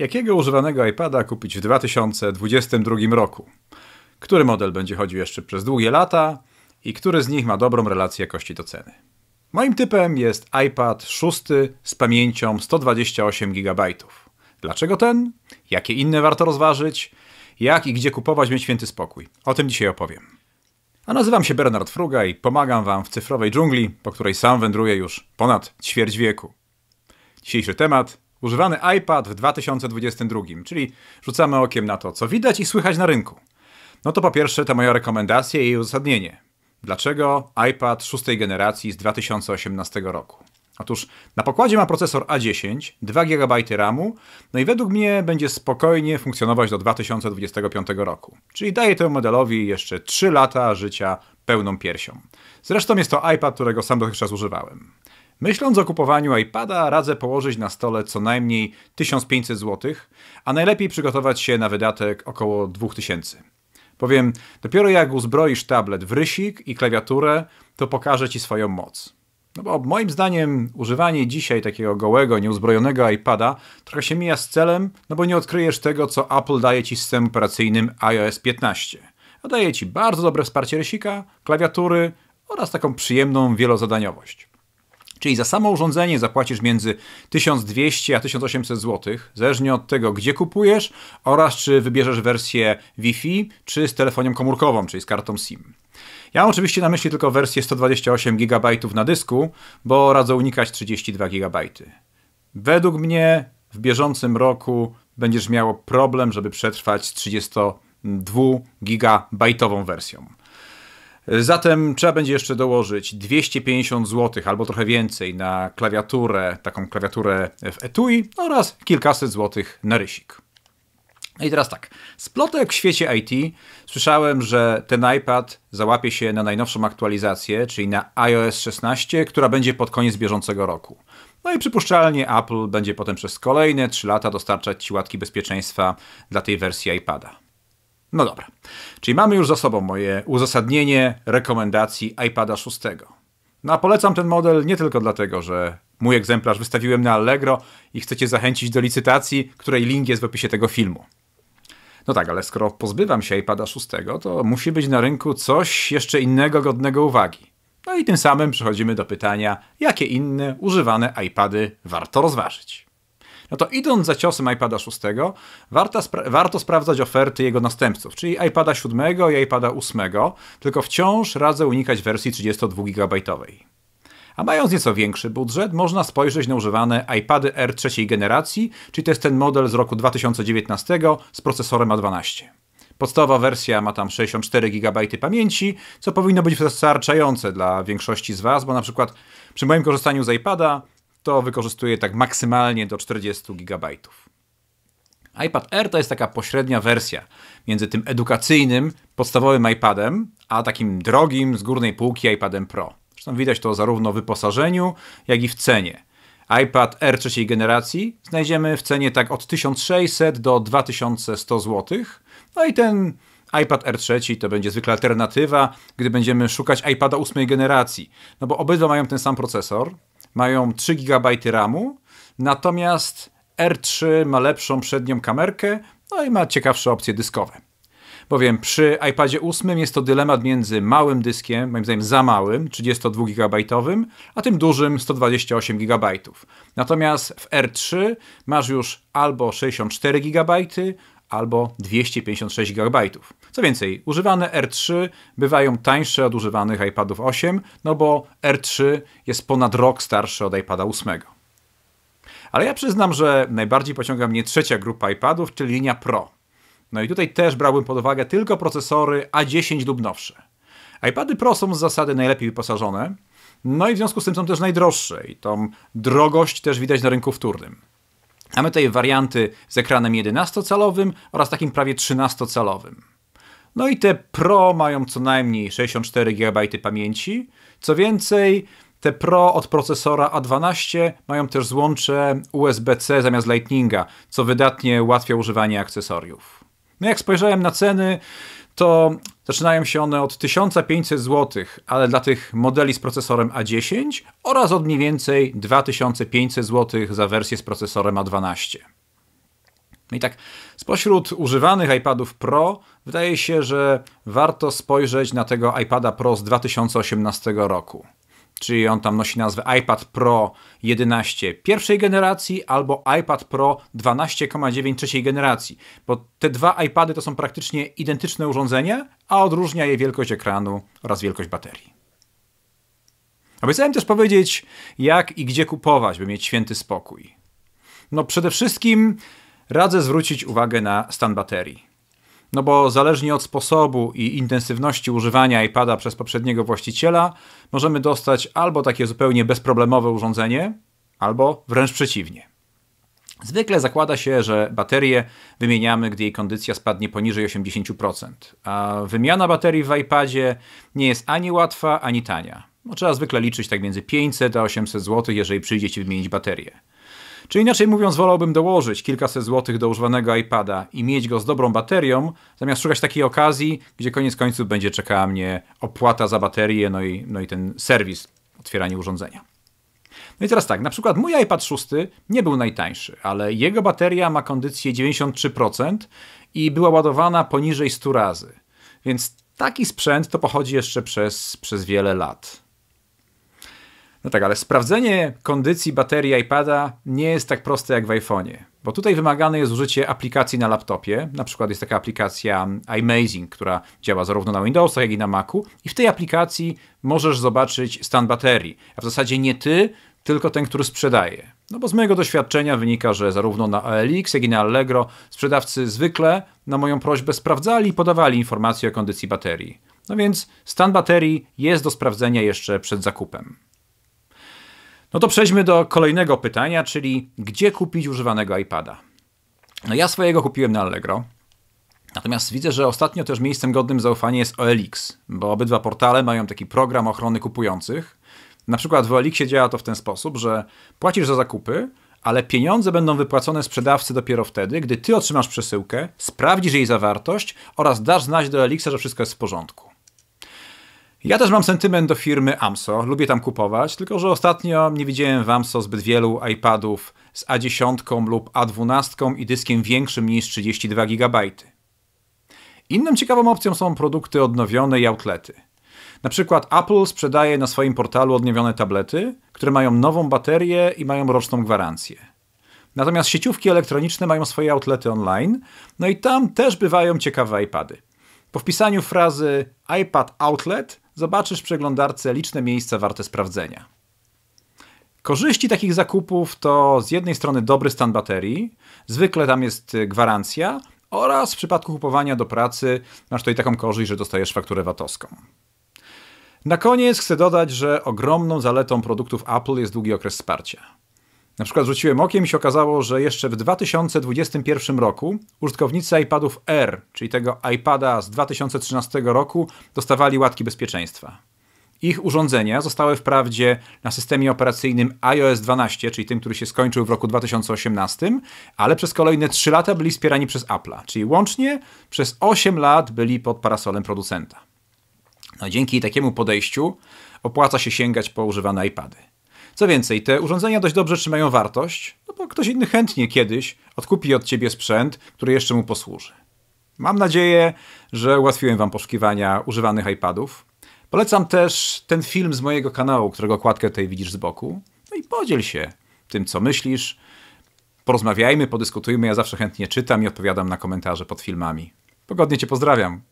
Jakiego używanego iPada kupić w 2022 roku? Który model będzie chodził jeszcze przez długie lata i który z nich ma dobrą relację jakości do ceny? Moim typem jest iPad 6 z pamięcią 128 GB. Dlaczego ten? Jakie inne warto rozważyć? Jak i gdzie kupować, mieć święty spokój? O tym dzisiaj opowiem. A nazywam się Bernard Fruga i pomagam Wam w cyfrowej dżungli, po której sam wędruję już ponad ćwierć wieku. Dzisiejszy temat Używany iPad w 2022, czyli rzucamy okiem na to, co widać i słychać na rynku. No to po pierwsze te moje rekomendacje i jej uzasadnienie. Dlaczego iPad szóstej generacji z 2018 roku? Otóż na pokładzie ma procesor A10, 2 GB RAMu, no i według mnie będzie spokojnie funkcjonować do 2025 roku. Czyli daje temu modelowi jeszcze 3 lata życia pełną piersią. Zresztą jest to iPad, którego sam dotychczas używałem. Myśląc o kupowaniu iPada, radzę położyć na stole co najmniej 1500 zł, a najlepiej przygotować się na wydatek około 2000. Powiem, dopiero jak uzbroisz tablet w rysik i klawiaturę, to pokażę Ci swoją moc. No bo moim zdaniem używanie dzisiaj takiego gołego, nieuzbrojonego iPada trochę się mija z celem, no bo nie odkryjesz tego, co Apple daje Ci system operacyjnym iOS 15. A daje Ci bardzo dobre wsparcie rysika, klawiatury oraz taką przyjemną wielozadaniowość. Czyli za samo urządzenie zapłacisz między 1200 a 1800 zł, zależnie od tego, gdzie kupujesz oraz czy wybierzesz wersję Wi-Fi, czy z telefonią komórkową, czyli z kartą SIM. Ja mam oczywiście na myśli tylko wersję 128 GB na dysku, bo radzę unikać 32 GB. Według mnie w bieżącym roku będziesz miał problem, żeby przetrwać z 32 gigabajtową wersją. Zatem trzeba będzie jeszcze dołożyć 250 zł albo trochę więcej na klawiaturę, taką klawiaturę w etui oraz kilkaset złotych na rysik. No I teraz tak. Z plotek w świecie IT słyszałem, że ten iPad załapie się na najnowszą aktualizację, czyli na iOS 16, która będzie pod koniec bieżącego roku. No i przypuszczalnie Apple będzie potem przez kolejne 3 lata dostarczać ci łatki bezpieczeństwa dla tej wersji iPada. No dobra. Czyli mamy już za sobą moje uzasadnienie rekomendacji iPada 6. No a polecam ten model nie tylko dlatego, że mój egzemplarz wystawiłem na Allegro i chcecie zachęcić do licytacji, której link jest w opisie tego filmu. No tak, ale skoro pozbywam się iPada 6, to musi być na rynku coś jeszcze innego godnego uwagi. No i tym samym przechodzimy do pytania, jakie inne używane iPady warto rozważyć no to idąc za ciosem iPada 6, warto, spra warto sprawdzać oferty jego następców, czyli iPada 7 i iPada 8, tylko wciąż radzę unikać wersji 32 GB. A mając nieco większy budżet, można spojrzeć na używane iPady R trzeciej generacji, czyli to jest ten model z roku 2019 z procesorem A12. Podstawowa wersja ma tam 64 GB pamięci, co powinno być wystarczające dla większości z Was, bo na przykład przy moim korzystaniu z iPada to wykorzystuje tak maksymalnie do 40 GB. iPad Air to jest taka pośrednia wersja między tym edukacyjnym, podstawowym iPadem, a takim drogim z górnej półki iPadem Pro. Zresztą widać to zarówno w wyposażeniu, jak i w cenie. iPad Air trzeciej generacji znajdziemy w cenie tak od 1600 do 2100 zł. No i ten iPad R3 to będzie zwykle alternatywa, gdy będziemy szukać iPada ósmej generacji. No bo obydwa mają ten sam procesor, mają 3 GB RAMu, natomiast R3 ma lepszą przednią kamerkę, no i ma ciekawsze opcje dyskowe. Bowiem przy iPadzie 8 jest to dylemat między małym dyskiem, moim zdaniem za małym, 32 GB, a tym dużym 128 GB. Natomiast w R3 masz już albo 64 GB, albo 256 GB. Co więcej, używane R3 bywają tańsze od używanych iPadów 8, no bo R3 jest ponad rok starszy od iPada 8. Ale ja przyznam, że najbardziej pociąga mnie trzecia grupa iPadów, czyli linia Pro. No i tutaj też brałbym pod uwagę tylko procesory A10 lub nowsze. iPady Pro są z zasady najlepiej wyposażone, no i w związku z tym są też najdroższe i tą drogość też widać na rynku wtórnym. Mamy tutaj warianty z ekranem 11-calowym oraz takim prawie 13-calowym. No i te Pro mają co najmniej 64 GB pamięci. Co więcej, te Pro od procesora A12 mają też złącze USB-C zamiast Lightninga, co wydatnie ułatwia używanie akcesoriów. No jak spojrzałem na ceny, to Zaczynają się one od 1500 zł, ale dla tych modeli z procesorem A10 oraz od mniej więcej 2500 zł za wersję z procesorem A12. No I tak spośród używanych iPadów Pro wydaje się, że warto spojrzeć na tego iPada Pro z 2018 roku czyli on tam nosi nazwę iPad Pro 11 pierwszej generacji albo iPad Pro 12,9 trzeciej generacji, bo te dwa iPady to są praktycznie identyczne urządzenia, a odróżnia je wielkość ekranu oraz wielkość baterii. Obiecałem też powiedzieć, jak i gdzie kupować, by mieć święty spokój. No przede wszystkim radzę zwrócić uwagę na stan baterii no bo zależnie od sposobu i intensywności używania iPada przez poprzedniego właściciela, możemy dostać albo takie zupełnie bezproblemowe urządzenie, albo wręcz przeciwnie. Zwykle zakłada się, że baterię wymieniamy, gdy jej kondycja spadnie poniżej 80%, a wymiana baterii w iPadzie nie jest ani łatwa, ani tania. No, trzeba zwykle liczyć tak między 500 a 800 zł, jeżeli przyjdzie ci wymienić baterię. Czy inaczej mówiąc, wolałbym dołożyć kilkaset złotych do używanego iPada i mieć go z dobrą baterią, zamiast szukać takiej okazji, gdzie koniec końców będzie czekała mnie opłata za baterię, no i, no i ten serwis otwierania urządzenia. No i teraz tak, na przykład mój iPad 6 nie był najtańszy, ale jego bateria ma kondycję 93% i była ładowana poniżej 100 razy. Więc taki sprzęt to pochodzi jeszcze przez, przez wiele lat. No tak, ale sprawdzenie kondycji baterii iPada nie jest tak proste jak w iPhone'ie, bo tutaj wymagane jest użycie aplikacji na laptopie. Na przykład jest taka aplikacja iMazing, która działa zarówno na Windowsach, jak i na Macu, i w tej aplikacji możesz zobaczyć stan baterii. A w zasadzie nie ty, tylko ten, który sprzedaje. No bo z mojego doświadczenia wynika, że zarówno na OLX, jak i na Allegro sprzedawcy zwykle na moją prośbę sprawdzali i podawali informacje o kondycji baterii. No więc stan baterii jest do sprawdzenia jeszcze przed zakupem. No to przejdźmy do kolejnego pytania, czyli gdzie kupić używanego iPada? No ja swojego kupiłem na Allegro. Natomiast widzę, że ostatnio też miejscem godnym zaufania jest OLX, bo obydwa portale mają taki program ochrony kupujących. Na przykład w OLXie działa to w ten sposób, że płacisz za zakupy, ale pieniądze będą wypłacone sprzedawcy dopiero wtedy, gdy ty otrzymasz przesyłkę, sprawdzisz jej zawartość oraz dasz znać do Elixa, że wszystko jest w porządku. Ja też mam sentyment do firmy AMSO, lubię tam kupować, tylko że ostatnio nie widziałem w AMSO zbyt wielu iPadów z A10 lub A12 i dyskiem większym niż 32 GB. Inną ciekawą opcją są produkty odnowione i outlety. Na przykład Apple sprzedaje na swoim portalu odnowione tablety, które mają nową baterię i mają roczną gwarancję. Natomiast sieciówki elektroniczne mają swoje outlety online, no i tam też bywają ciekawe iPady. Po wpisaniu frazy iPad Outlet zobaczysz w przeglądarce liczne miejsca warte sprawdzenia. Korzyści takich zakupów to z jednej strony dobry stan baterii, zwykle tam jest y, gwarancja, oraz w przypadku kupowania do pracy masz tutaj taką korzyść, że dostajesz fakturę VAT-owską. Na koniec chcę dodać, że ogromną zaletą produktów Apple jest długi okres wsparcia. Na przykład rzuciłem okiem i się okazało, że jeszcze w 2021 roku użytkownicy iPadów R, czyli tego iPada z 2013 roku, dostawali łatki bezpieczeństwa. Ich urządzenia zostały wprawdzie na systemie operacyjnym iOS 12, czyli tym, który się skończył w roku 2018, ale przez kolejne 3 lata byli wspierani przez Apple, czyli łącznie przez 8 lat byli pod parasolem producenta. No, dzięki takiemu podejściu opłaca się sięgać po używane iPady. Co więcej, te urządzenia dość dobrze trzymają wartość, no bo ktoś inny chętnie kiedyś odkupi od ciebie sprzęt, który jeszcze mu posłuży. Mam nadzieję, że ułatwiłem wam poszukiwania używanych iPadów. Polecam też ten film z mojego kanału, którego okładkę tutaj widzisz z boku. No i podziel się tym, co myślisz. Porozmawiajmy, podyskutujmy. Ja zawsze chętnie czytam i odpowiadam na komentarze pod filmami. Pogodnie Cię pozdrawiam.